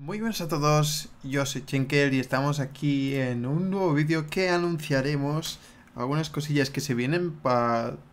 Muy buenas a todos, yo soy Chenkel y estamos aquí en un nuevo vídeo que anunciaremos algunas cosillas que se vienen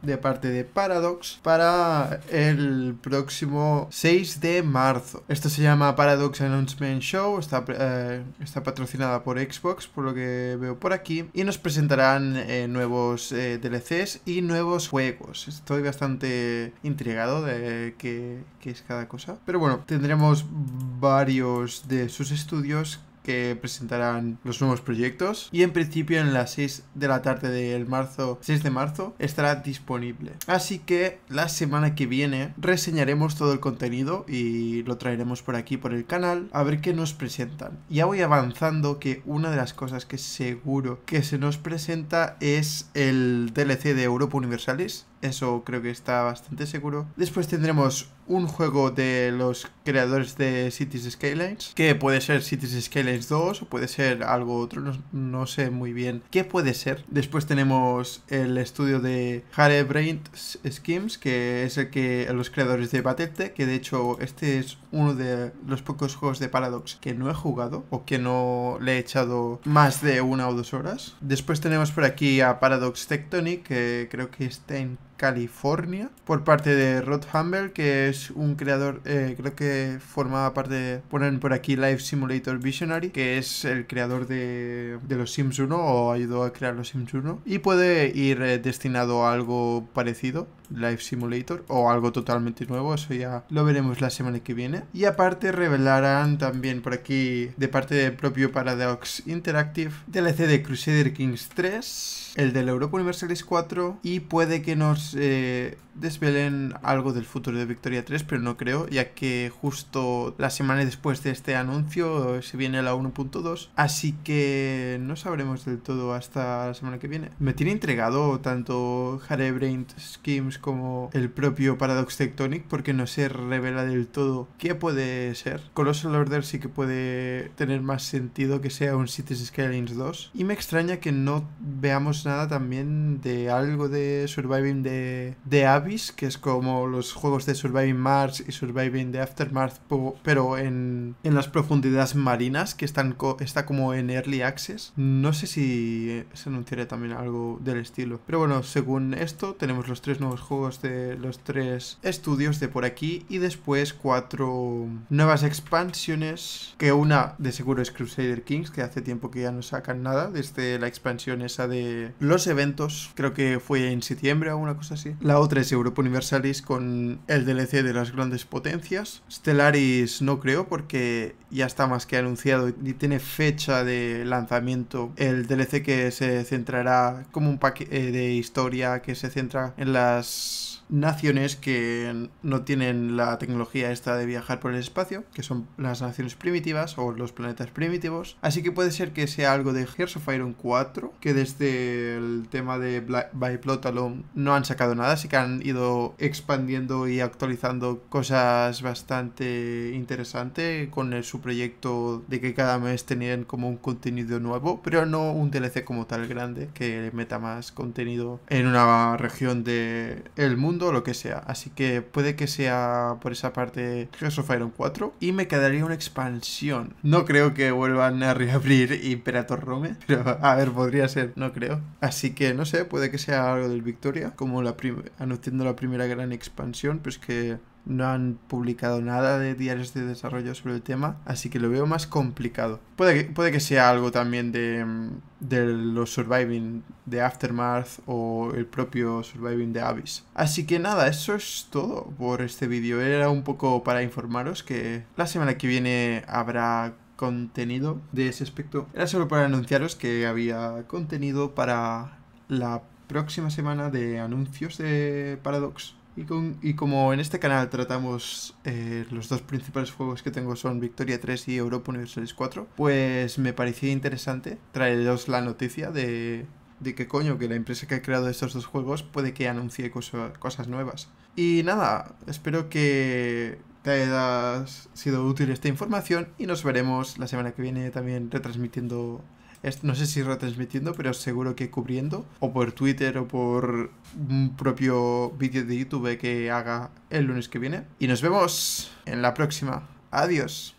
de parte de Paradox para el próximo 6 de marzo. Esto se llama Paradox Announcement Show, está, eh, está patrocinada por Xbox, por lo que veo por aquí, y nos presentarán eh, nuevos eh, DLCs y nuevos juegos. Estoy bastante intrigado de qué, qué es cada cosa, pero bueno, tendremos varios de sus estudios que presentarán los nuevos proyectos y en principio en las 6 de la tarde del marzo, 6 de marzo, estará disponible. Así que la semana que viene reseñaremos todo el contenido y lo traeremos por aquí por el canal a ver qué nos presentan. Ya voy avanzando que una de las cosas que seguro que se nos presenta es el DLC de Europa Universalis eso creo que está bastante seguro. Después tendremos un juego de los creadores de Cities Skylines, que puede ser Cities Skylines 2 o puede ser algo otro, no, sé muy bien qué puede ser. Después tenemos el estudio de Brain Schemes, que es el que los creadores de Battletech, que de hecho este es uno de los pocos juegos de Paradox que no he jugado o que no le he echado más de una o dos horas. Después tenemos por aquí a Paradox Tectonic, que creo que está en California por parte de Rod Humble, que es un creador, eh, creo que formaba parte, ponen por aquí Live Simulator Visionary, que es el creador de, de los Sims 1 o ayudó a crear los Sims 1 y puede ir eh, destinado a algo parecido, Live Simulator o algo totalmente nuevo, eso ya lo veremos la semana que viene. Y aparte revelarán también por aquí de parte del propio Paradox Interactive DLC de Crusader Kings 3, el de la Europa Universalis 4 y puede que nos eh, desvelen algo del futuro de Victoria 3, pero no creo, ya que justo la semana después de este anuncio eh, se viene la 1.2, así que no sabremos del todo hasta la semana que viene. Me tiene entregado tanto Harebrained Schemes como el propio Paradox Tectonic, porque no se revela del todo qué puede ser. Colossal Order sí que puede tener más sentido que sea un Cities Skylines 2, y me extraña que no veamos nada también de algo de Surviving de, de que es como los juegos de Surviving Mars y Surviving the Aftermath, pero en, las profundidades marinas, que están está como en Early Access. No sé si se anunciará también algo del estilo. Pero bueno, según esto, tenemos los tres nuevos juegos de los tres estudios de por aquí y después cuatro nuevas expansiones, que una de seguro es Crusader Kings, que hace tiempo que ya no sacan nada, desde la expansión esa de los eventos, creo que fue en septiembre o una cosa así. La otra es Europa Universalis con el DLC de las grandes potencias. Stellaris no creo porque ya está más que anunciado y tiene fecha de lanzamiento. El DLC que se centrará como un paquete eh, de historia que se centra en las naciones que no tienen la tecnología esta de viajar por el espacio, que son las naciones primitivas o los planetas primitivos. Así que puede ser que sea algo de Gears of Iron 4, que desde el tema de By Alone no han sacado nada, así que han ido expandiendo y actualizando cosas bastante interesantes con el, su proyecto de que cada mes tenían como un contenido nuevo, pero no un DLC como tal grande que meta más contenido en una región del el mundo o lo que sea. Así que puede que sea por esa parte Gears of Iron 4 y me quedaría una expansión. No creo que vuelvan a reabrir Imperator Rome, pero a ver, podría ser, no creo. Así que no sé, puede que sea algo del Victoria, como la primera la primera gran expansión, pues que no han publicado nada de diarios de desarrollo sobre el tema, así que lo veo más complicado. Puede que, puede que sea algo también de, mm, de los Surviving de Aftermath o el propio Surviving de Abyss. Así que nada, eso es todo por este vídeo. Era un poco para informaros que la semana que viene habrá contenido de ese aspecto. Era solo para anunciaros que había contenido para la próxima semana de anuncios de Paradox. Y, y como en este canal tratamos eh, los dos principales juegos que tengo son Victoria 3 y Europa Universalis 4, pues me parecía interesante traeros la noticia de, que coño, que la empresa que ha creado estos dos juegos puede que anuncie cosas nuevas. Y nada, espero que te haya sido útil esta información y nos veremos la semana que viene también retransmitiendo no sé si retransmitiendo, pero seguro que cubriendo, o por Twitter o por un propio vídeo de YouTube que haga el lunes que viene. Y nos vemos en la próxima. Adiós.